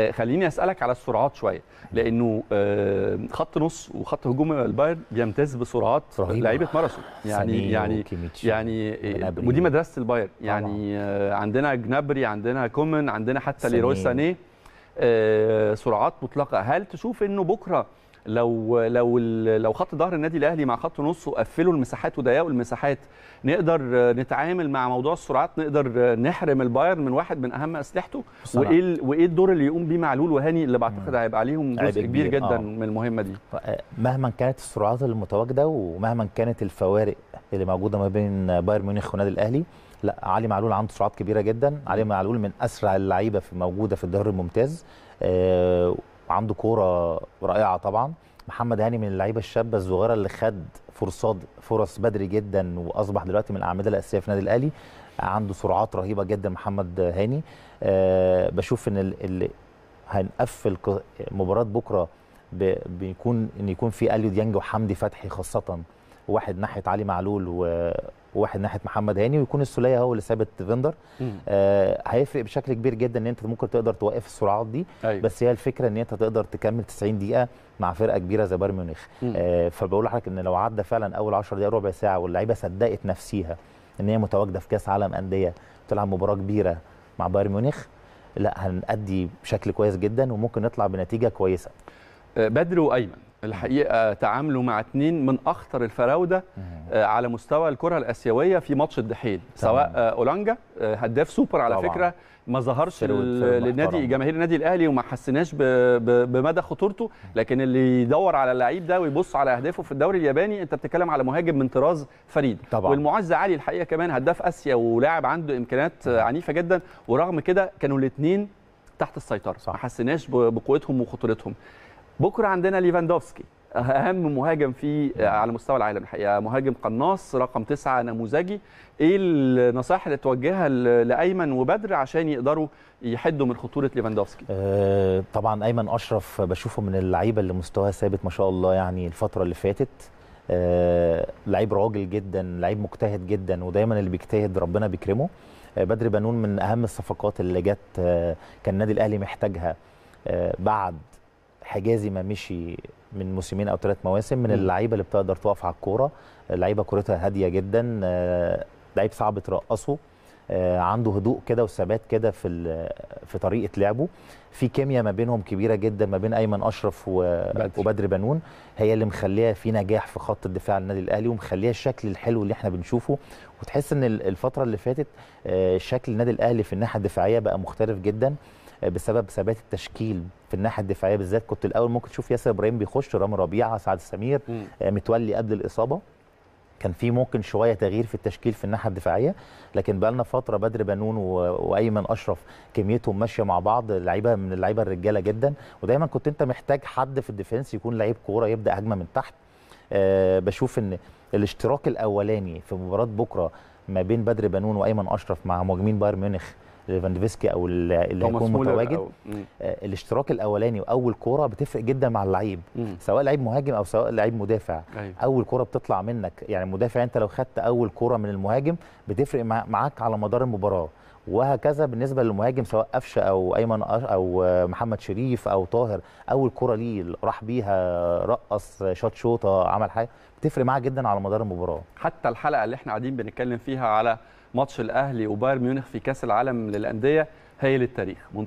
آه، خليني اسالك على السرعات شويه لانه آه، خط نص وخط هجوم البايرن بيمتاز بسرعات لعيبه ماراثون يعني يعني يعني آه، ودي يعني. مدرسه البايرن يعني عندنا جنابري عندنا كومن عندنا حتى ليروي سانيه سرعات مطلقه هل تشوف انه بكره لو لو لو خط ظهر النادي الاهلي مع خط نصه قفلوا المساحات وضيقوا المساحات نقدر نتعامل مع موضوع السرعات نقدر نحرم البايرن من واحد من اهم اسلحته صراحة. وايه وايه الدور اللي يقوم بيه معلول وهاني اللي بعتقد هيبقى عليهم جزء كبير جدا آه. من المهمه دي آه، مهما كانت السرعات المتواجده ومهما كانت الفوارق اللي موجوده ما بين بايرن ميونخ والنادي الاهلي لا علي معلول عنده سرعات كبيره جدا علي معلول من اسرع اللعيبه في موجوده في الدوري الممتاز آه عنده كوره رائعه طبعا محمد هاني من اللعيبه الشابه الصغيره اللي خد فرصات فرص بدري جدا واصبح دلوقتي من الاعمده الاساسيه في النادي الاهلي عنده سرعات رهيبه جدا محمد هاني أه بشوف ان اللي هنقفل مباراه بكره بيكون ان يكون في اليو ديانج وحمدي فتحي خاصه واحد ناحيه علي معلول وواحد ناحيه محمد هاني ويكون السوليه هو اللي ثابت فيندر آه هيفرق بشكل كبير جدا ان انت ممكن تقدر توقف السرعات دي أيوة. بس هي الفكره ان انت تقدر تكمل 90 دقيقه مع فرقه كبيره زي بايرن ميونخ آه فبقول لحضرتك ان لو عدى فعلا اول 10 دقائق ربع ساعه واللعيبه صدقت نفسيها ان هي متواجده في كاس عالم انديه تلعب مباراه كبيره مع بايرن ميونخ لا هنأدي بشكل كويس جدا وممكن نطلع بنتيجه كويسه آه، بدر وايمن الحقيقه تعاملوا مع اثنين من اخطر الفراوده آه، على مستوى الكره الاسيويه في ماتش الدحيل سواء آه، اولانجا آه، هداف سوبر على طبعا. فكره ما ظهرش للنادي جماهير النادي الاهلي وما حسناش بمدى خطورته لكن اللي يدور على اللعيب ده ويبص على اهدافه في الدوري الياباني انت بتتكلم على مهاجم من طراز فريد طبعا. والمعز علي الحقيقه كمان هداف اسيا ولاعب عنده امكانيات عنيفه جدا ورغم كده كانوا الاثنين تحت السيطره ما حسناش بقوتهم وخطورتهم بكره عندنا ليفاندوفسكي اهم مهاجم في آه، على مستوى العالم الحقيقه مهاجم قناص رقم تسعة نموذجي ايه النصائح اللي توجهها لايمن وبدر عشان يقدروا يحدوا من خطوره ليفاندوفسكي أه طبعا ايمن اشرف بشوفه من اللعيبه اللي مستواها ثابت ما شاء الله يعني الفتره اللي فاتت أه لعيب راجل جدا لعيب مجتهد جدا ودايما اللي بيجتهد ربنا بيكرمه أه بدر بنون من اهم الصفقات اللي جت آه، كان النادي الاهلي محتاجها آه، بعد حجازي ما مشي من موسمين او ثلاث مواسم من اللعيبه اللي بتقدر تقف على الكوره لعيبه كورتها هاديه جدا آه، لعيب صعب ترقصه آه، عنده هدوء كده وثبات كده في في طريقه لعبه في كيمياء ما بينهم كبيره جدا ما بين ايمن اشرف وبدر بنون هي اللي مخليها في نجاح في خط الدفاع النادي الاهلي ومخليها الشكل الحلو اللي احنا بنشوفه وتحس ان الفتره اللي فاتت آه، شكل النادي الاهلي في الناحيه الدفاعيه بقى مختلف جدا بسبب ثبات التشكيل في الناحيه الدفاعيه بالذات كنت الاول ممكن تشوف ياسر ابراهيم بيخش رامي ربيعه سعد سمير آه، متولي قبل الاصابه كان في ممكن شويه تغيير في التشكيل في الناحيه الدفاعيه لكن بقى لنا فتره بدر بنون و... وايمن اشرف كميتهم ماشيه مع بعض لعيبه من اللعيبه الرجاله جدا ودايما كنت انت محتاج حد في الديفنس يكون لعيب كوره يبدا هجمه من تحت أه بشوف ان الاشتراك الاولاني في مباراه بكره ما بين بدر بنون وايمن اشرف مع مهاجمين بايرن ميونخ ليفاندوفسكي او اللي هيكون متواجد أو... آه، الاشتراك الاولاني واول كوره بتفرق جدا مع اللعيب سواء لعيب مهاجم او سواء لعيب مدافع أيوه. اول كوره بتطلع منك يعني المدافع يعني انت لو خدت اول كوره من المهاجم بتفرق معاك على مدار المباراه وهكذا بالنسبه للمهاجم سواء قفشه او ايمن او محمد شريف او طاهر اول كره ليه راح بيها رقص شاط شوطه عمل حاجه بتفرق معاه جدا على مدار المباراه حتى الحلقه اللي احنا قاعدين بنتكلم فيها على ماتش الاهلي وبايرن ميونخ في كاس العالم للانديه هي للتاريخ